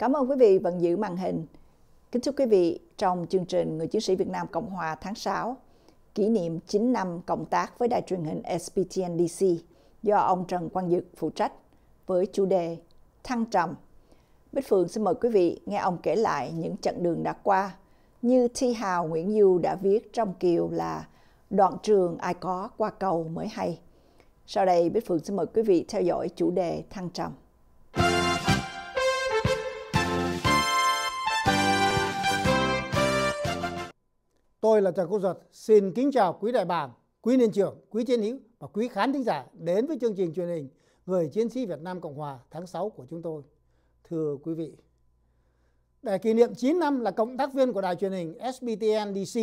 Cảm ơn quý vị vẫn giữ màn hình. Kính chúc quý vị trong chương trình Người chiến sĩ Việt Nam Cộng Hòa tháng 6, kỷ niệm 9 năm cộng tác với đài truyền hình SPTNDC do ông Trần Quang Dực phụ trách với chủ đề Thăng trầm. Bích Phượng xin mời quý vị nghe ông kể lại những chặng đường đã qua như Thi Hào Nguyễn Du đã viết trong kiều là Đoạn trường ai có qua cầu mới hay. Sau đây Bích Phượng xin mời quý vị theo dõi chủ đề Thăng trầm. tôi là Trần Quốc Duật xin kính chào quý đại bàng, quý niên trưởng, quý chiến hữu và quý khán thính giả đến với chương trình truyền hình Người chiến sĩ Việt Nam Cộng Hòa tháng 6 của chúng tôi. Thưa quý vị, để kỷ niệm 9 năm là cộng tác viên của đài truyền hình SBTN DC,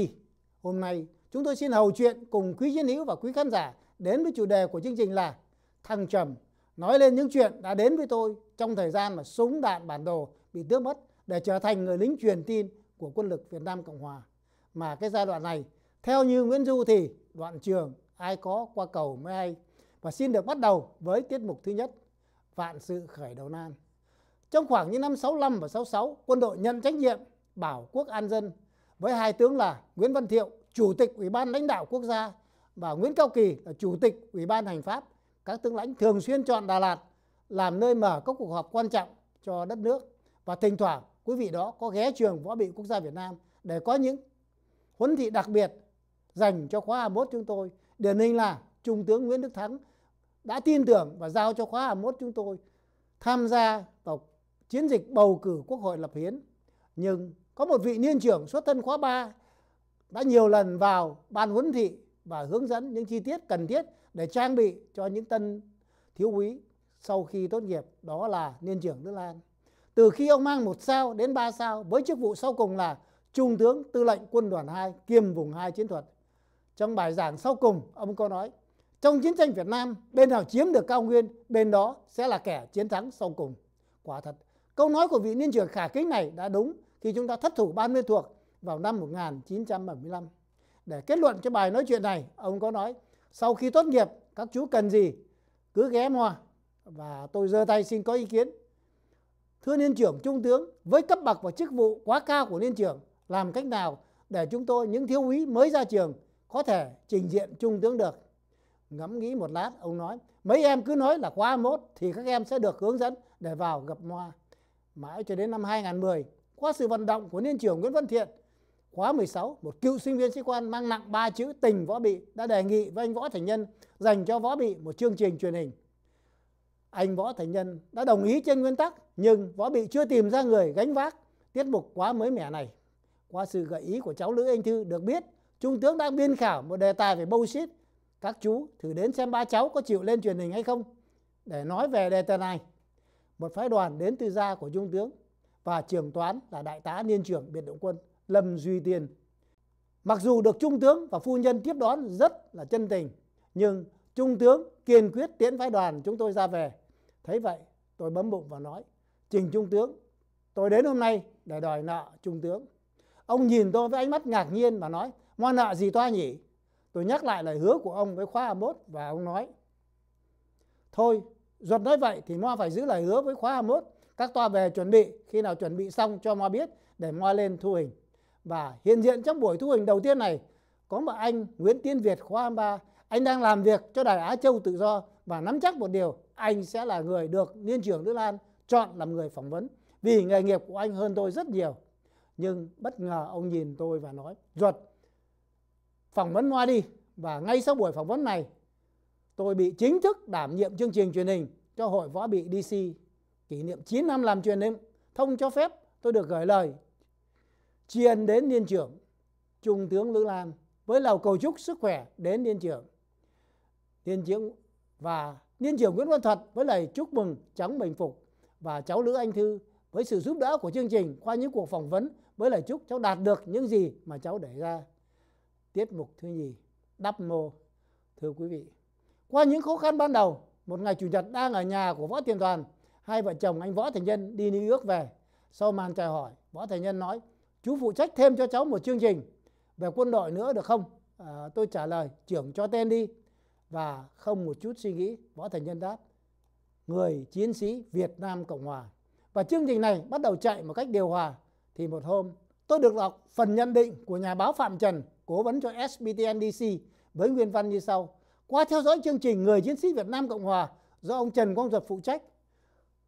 hôm nay chúng tôi xin hầu chuyện cùng quý chiến hữu và quý khán giả đến với chủ đề của chương trình là Thăng Trầm, nói lên những chuyện đã đến với tôi trong thời gian mà súng đạn bản đồ bị tước mất để trở thành người lính truyền tin của quân lực Việt Nam Cộng Hòa mà cái giai đoạn này theo như Nguyễn Du thì đoạn trường ai có qua cầu mới hay và xin được bắt đầu với tiết mục thứ nhất vạn sự khởi đầu nan trong khoảng những năm 65 và 66 quân đội nhận trách nhiệm bảo quốc an dân với hai tướng là Nguyễn Văn Thiệu chủ tịch ủy ban lãnh đạo quốc gia và Nguyễn Cao Kỳ là chủ tịch ủy ban hành pháp các tướng lãnh thường xuyên chọn Đà Lạt làm nơi mở các cuộc họp quan trọng cho đất nước và thỉnh thoảng quý vị đó có ghé trường võ bị quốc gia Việt Nam để có những huấn thị đặc biệt dành cho khóa 21 chúng tôi. Điển hình là Trung tướng Nguyễn Đức Thắng đã tin tưởng và giao cho khóa 21 chúng tôi tham gia vào chiến dịch bầu cử Quốc hội lập hiến. Nhưng có một vị niên trưởng xuất thân khóa 3 đã nhiều lần vào ban huấn thị và hướng dẫn những chi tiết cần thiết để trang bị cho những tân thiếu úy sau khi tốt nghiệp đó là niên trưởng Đức Lan. Từ khi ông mang một sao đến ba sao với chức vụ sau cùng là Trung tướng Tư lệnh Quân đoàn 2 kiêm vùng 2 chiến thuật. Trong bài giảng sau cùng, ông có nói, trong chiến tranh Việt Nam, bên nào chiếm được cao nguyên, bên đó sẽ là kẻ chiến thắng sau cùng. Quả thật, câu nói của vị niên trưởng khả kính này đã đúng khi chúng ta thất thủ Ban Mê Thuộc vào năm 1975. Để kết luận cho bài nói chuyện này, ông có nói, sau khi tốt nghiệp, các chú cần gì? Cứ ghé hoa. Và tôi giơ tay xin có ý kiến. Thưa Niên trưởng Trung tướng, với cấp bậc và chức vụ quá cao của Niên trưởng, làm cách nào để chúng tôi những thiếu úy mới ra trường có thể trình diện trung tướng được ngẫm nghĩ một lát ông nói mấy em cứ nói là khóa 21 thì các em sẽ được hướng dẫn để vào gặp hoa mãi cho đến năm 2010 qua sự vận động của niên trưởng Nguyễn Văn Thiện khóa 16 một cựu sinh viên sĩ quan mang nặng ba chữ tình võ bị đã đề nghị với anh Võ Thành Nhân dành cho võ bị một chương trình truyền hình anh Võ Thành Nhân đã đồng ý trên nguyên tắc nhưng võ bị chưa tìm ra người gánh vác tiết mục quá mới mẻ này qua sự gợi ý của cháu Lữ Anh Thư được biết Trung tướng đang biên khảo một đề tài về bullshit. Các chú thử đến xem ba cháu có chịu lên truyền hình hay không để nói về đề tài này. Một phái đoàn đến từ gia của Trung tướng và trưởng toán là đại tá niên trưởng biệt động quân Lâm Duy Tiên. Mặc dù được Trung tướng và phu nhân tiếp đón rất là chân tình, nhưng Trung tướng kiên quyết tiễn phái đoàn chúng tôi ra về. Thấy vậy, tôi bấm bụng và nói, Trình Trung tướng, tôi đến hôm nay để đòi nợ Trung tướng. Ông nhìn tôi với ánh mắt ngạc nhiên và nói, ngoan nợ gì toa nhỉ? Tôi nhắc lại lời hứa của ông với khóa 21 và ông nói, thôi, Duật nói vậy thì Moa phải giữ lời hứa với khóa 21. Các toa về chuẩn bị, khi nào chuẩn bị xong cho Moa biết để Moa lên thu hình. Và hiện diện trong buổi thu hình đầu tiên này, có một anh Nguyễn Tiến Việt khóa 23, anh đang làm việc cho Đài Á Châu tự do và nắm chắc một điều, anh sẽ là người được Liên trưởng Đức Lan chọn làm người phỏng vấn vì nghề nghiệp của anh hơn tôi rất nhiều nhưng bất ngờ ông nhìn tôi và nói ruột, phỏng vấn hoa đi và ngay sau buổi phỏng vấn này tôi bị chính thức đảm nhiệm chương trình truyền hình cho hội võ bị DC kỷ niệm 9 năm làm truyền hình thông cho phép tôi được gửi lời truyền đến liên trưởng trung tướng Lữ Lan với lời cầu chúc sức khỏe đến liên trưởng liên trưởng và liên trưởng Nguyễn Văn Thuật với lời chúc mừng cháu Bình Phục và cháu Lữ Anh Thư với sự giúp đỡ của chương trình qua những cuộc phỏng vấn với lời chúc cháu đạt được những gì mà cháu để ra tiết mục thứ nhì đắp mô thưa quý vị qua những khó khăn ban đầu một ngày chủ nhật đang ở nhà của võ tiền toàn hai vợ chồng anh võ thành nhân đi đi ước về sau màn chào hỏi võ thành nhân nói chú phụ trách thêm cho cháu một chương trình về quân đội nữa được không à, tôi trả lời trưởng cho tên đi và không một chút suy nghĩ võ thành nhân đáp người chiến sĩ việt nam cộng hòa và chương trình này bắt đầu chạy một cách điều hòa thì một hôm tôi được đọc phần nhận định của nhà báo Phạm Trần, cố vấn cho SBTNDC với nguyên văn như sau. Qua theo dõi chương trình Người Chiến sĩ Việt Nam Cộng Hòa do ông Trần Quang Duật phụ trách,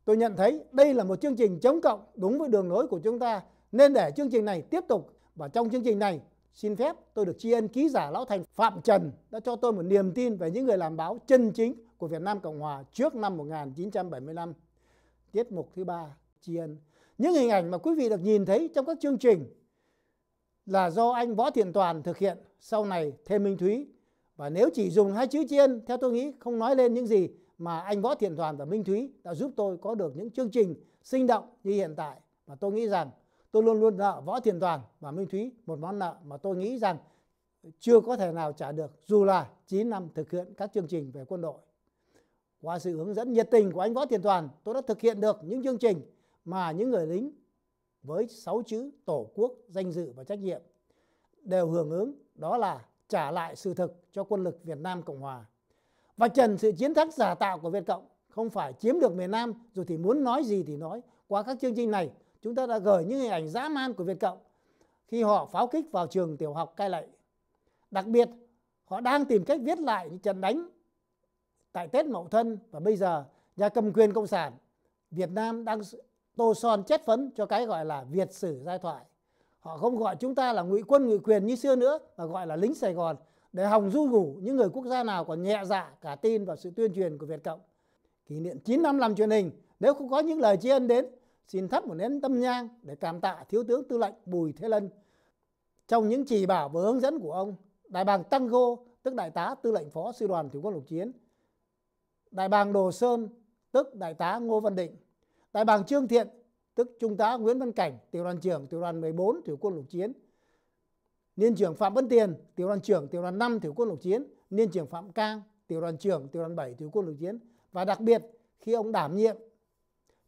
tôi nhận thấy đây là một chương trình chống cộng đúng với đường lối của chúng ta nên để chương trình này tiếp tục và trong chương trình này xin phép tôi được tri ân ký giả lão thành Phạm Trần đã cho tôi một niềm tin về những người làm báo chân chính của Việt Nam Cộng Hòa trước năm 1975. Tiết mục thứ ba tri ân những hình ảnh mà quý vị được nhìn thấy trong các chương trình là do anh Võ Thiện Toàn thực hiện sau này thêm Minh Thúy. Và nếu chỉ dùng hai chữ chiên, theo tôi nghĩ không nói lên những gì mà anh Võ Thiện Toàn và Minh Thúy đã giúp tôi có được những chương trình sinh động như hiện tại. Và tôi nghĩ rằng tôi luôn luôn nợ Võ Thiện Toàn và Minh Thúy một món nợ mà tôi nghĩ rằng chưa có thể nào trả được dù là 9 năm thực hiện các chương trình về quân đội. Qua sự hướng dẫn nhiệt tình của anh Võ Thiện Toàn, tôi đã thực hiện được những chương trình mà những người lính với 6 chữ tổ quốc, danh dự và trách nhiệm đều hưởng ứng đó là trả lại sự thực cho quân lực Việt Nam Cộng Hòa. Và trần sự chiến thắng giả tạo của Việt Cộng không phải chiếm được miền Nam rồi thì muốn nói gì thì nói. Qua các chương trình này chúng ta đã gửi những hình ảnh dã man của Việt Cộng khi họ pháo kích vào trường tiểu học cai lệ. Đặc biệt họ đang tìm cách viết lại những trận đánh tại Tết Mậu Thân và bây giờ nhà cầm quyền Cộng sản Việt Nam đang tô son chất phấn cho cái gọi là Việt sử giai thoại. Họ không gọi chúng ta là ngụy quân ngụy quyền như xưa nữa mà gọi là lính Sài Gòn để hòng du ngủ những người quốc gia nào còn nhẹ dạ cả tin vào sự tuyên truyền của Việt Cộng. Kỷ niệm 9 năm làm truyền hình, nếu không có những lời tri ân đến, xin thắp một nén tâm nhang để cảm tạ Thiếu tướng Tư lệnh Bùi Thế Lân. Trong những chỉ bảo và hướng dẫn của ông, Đại bàng Tăng Gô, tức Đại tá Tư lệnh Phó Sư đoàn Thủy quân Lục Chiến, Đại bàng Đồ Sơn, tức Đại tá Ngô Văn Định, tại bảng Trương Thiện tức trung tá Nguyễn Văn Cảnh tiểu đoàn trưởng tiểu đoàn 14 tiểu quân lục chiến niên trưởng Phạm Văn Tiền tiểu đoàn trưởng tiểu đoàn 5 tiểu quân lục chiến niên trưởng Phạm Cang tiểu đoàn trưởng tiểu đoàn 7 tiểu quân lục chiến và đặc biệt khi ông đảm nhiệm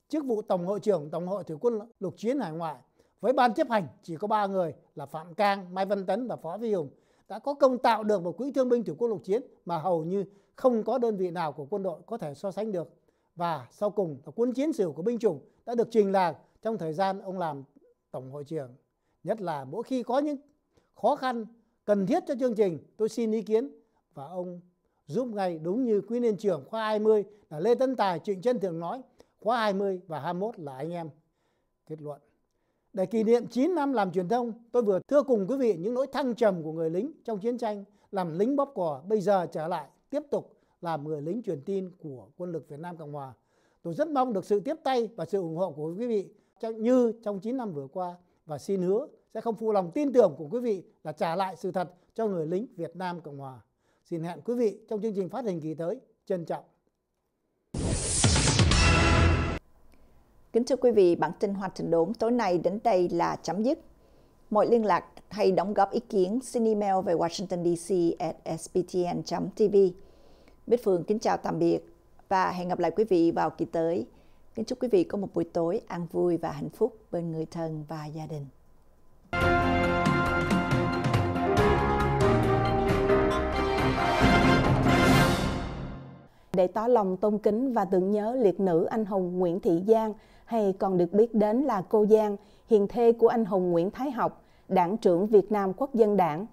chức vụ tổng hội trưởng tổng hội thủy quân lục chiến hải ngoại với ban chấp hành chỉ có 3 người là Phạm Cang, Mai Văn Tấn và Phó Vi Hùng đã có công tạo được một quỹ thương binh thủy quân lục chiến mà hầu như không có đơn vị nào của quân đội có thể so sánh được và sau cùng là cuốn chiến sử của binh chủng đã được trình làng trong thời gian ông làm tổng hội trưởng nhất là mỗi khi có những khó khăn cần thiết cho chương trình tôi xin ý kiến và ông giúp ngay đúng như quý niên trưởng khóa 20 là Lê Tấn Tài Trịnh Trân Thường nói khóa 20 và 21 là anh em kết luận để kỷ niệm 9 năm làm truyền thông tôi vừa thưa cùng quý vị những nỗi thăng trầm của người lính trong chiến tranh làm lính bóp cò bây giờ trở lại tiếp tục làm người lính truyền tin của quân lực Việt Nam Cộng Hòa. Tôi rất mong được sự tiếp tay và sự ủng hộ của quý vị như trong 9 năm vừa qua và xin hứa sẽ không phụ lòng tin tưởng của quý vị là trả lại sự thật cho người lính Việt Nam Cộng Hòa. Xin hẹn quý vị trong chương trình phát hình kỳ tới. Trân trọng. Kính thưa quý vị, bản tin hoạt Trình Đốn tối nay đến đây là chấm dứt. Mọi liên lạc hay đóng góp ý kiến xin email về Washington DC at sbtn.tv. Bích Phương kính chào tạm biệt và hẹn gặp lại quý vị vào kỳ tới. Kính chúc quý vị có một buổi tối an vui và hạnh phúc bên người thân và gia đình. Để tỏ lòng tôn kính và tưởng nhớ liệt nữ anh hùng Nguyễn Thị Giang hay còn được biết đến là cô Giang, hiền thê của anh hùng Nguyễn Thái Học, đảng trưởng Việt Nam Quốc dân đảng.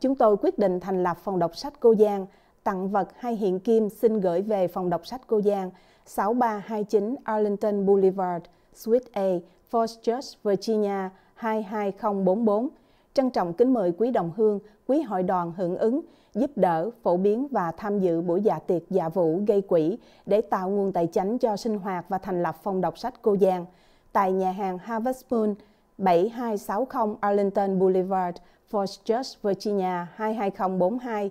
Chúng tôi quyết định thành lập phòng đọc sách cô Giang tặng vật hay hiện kim xin gửi về phòng đọc sách Cô Giang, 6329 Arlington Boulevard, Suite A, Falls Church, Virginia 22044. Trân trọng kính mời quý đồng hương, quý hội đoàn hưởng ứng, giúp đỡ, phổ biến và tham dự buổi dạ tiệc dạ vũ gây quỹ để tạo nguồn tài chính cho sinh hoạt và thành lập phòng đọc sách Cô Giang tại nhà hàng Harvest Moon 7260 Arlington Boulevard, Falls Church, Virginia 22042